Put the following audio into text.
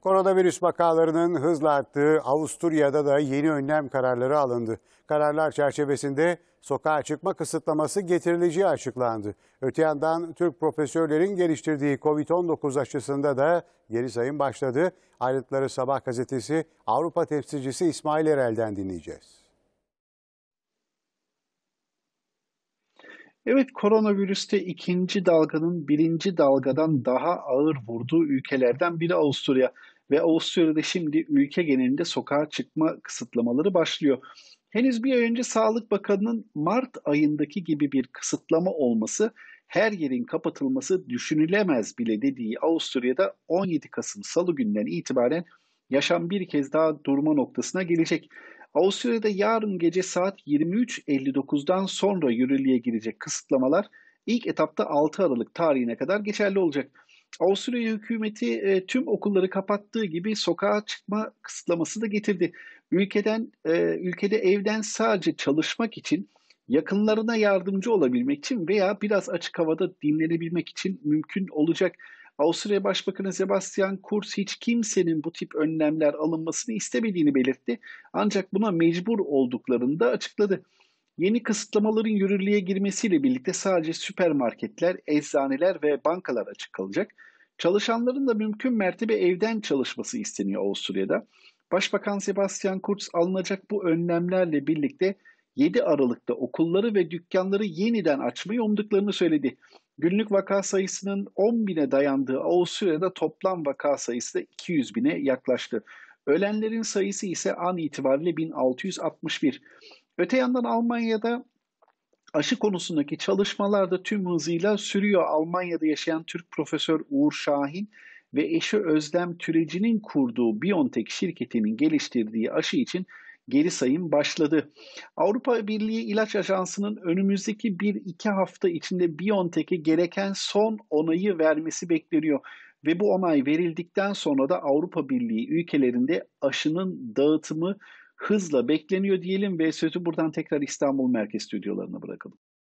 Koronavirüs vakalarının hızla arttığı Avusturya'da da yeni önlem kararları alındı. Kararlar çerçevesinde sokağa çıkma kısıtlaması getirileceği açıklandı. Öte yandan Türk profesörlerin geliştirdiği COVID-19 aşısında da geri sayım başladı. Ayrıntıları Sabah gazetesi Avrupa temsilcisi İsmail Erel'den dinleyeceğiz. Evet koronavirüste ikinci dalganın birinci dalgadan daha ağır vurduğu ülkelerden biri Avusturya. Ve Avusturya'da şimdi ülke genelinde sokağa çıkma kısıtlamaları başlıyor. Henüz bir ay önce Sağlık Bakanı'nın Mart ayındaki gibi bir kısıtlama olması her yerin kapatılması düşünülemez bile dediği Avusturya'da 17 Kasım Salı günden itibaren yaşam bir kez daha durma noktasına gelecek Avusturya'da yarın gece saat 23.59'dan sonra yürürlüğe girecek kısıtlamalar ilk etapta 6 Aralık tarihine kadar geçerli olacak. Avusturya hükümeti e, tüm okulları kapattığı gibi sokağa çıkma kısıtlaması da getirdi. Ülkeden e, ülkede evden sadece çalışmak için, yakınlarına yardımcı olabilmek için veya biraz açık havada dinlenebilmek için mümkün olacak. Avusturya Başbakanı Sebastian Kurz hiç kimsenin bu tip önlemler alınmasını istemediğini belirtti. Ancak buna mecbur olduklarını da açıkladı. Yeni kısıtlamaların yürürlüğe girmesiyle birlikte sadece süpermarketler, eczaneler ve bankalar açık kalacak. Çalışanların da mümkün mertebe evden çalışması isteniyor Avusturya'da. Başbakan Sebastian Kurz alınacak bu önlemlerle birlikte 7 Aralık'ta okulları ve dükkanları yeniden açmayı umduklarını söyledi. Günlük vaka sayısının 10 bine dayandığı Avusturya'da toplam vaka sayısı da 200 bine yaklaştı. Ölenlerin sayısı ise an itibariyle 1661. Öte yandan Almanya'da aşı konusundaki çalışmalar da tüm hızıyla sürüyor. Almanya'da yaşayan Türk profesör Uğur Şahin ve eşi Özlem Türeci'nin kurduğu BioNTech şirketinin geliştirdiği aşı için geri sayım başladı. Avrupa Birliği İlaç Ajansı'nın önümüzdeki bir iki hafta içinde BioNTech'e gereken son onayı vermesi bekleniyor. Ve bu onay verildikten sonra da Avrupa Birliği ülkelerinde aşının dağıtımı hızla bekleniyor diyelim ve sözü buradan tekrar İstanbul Merkez Stüdyolarına bırakalım.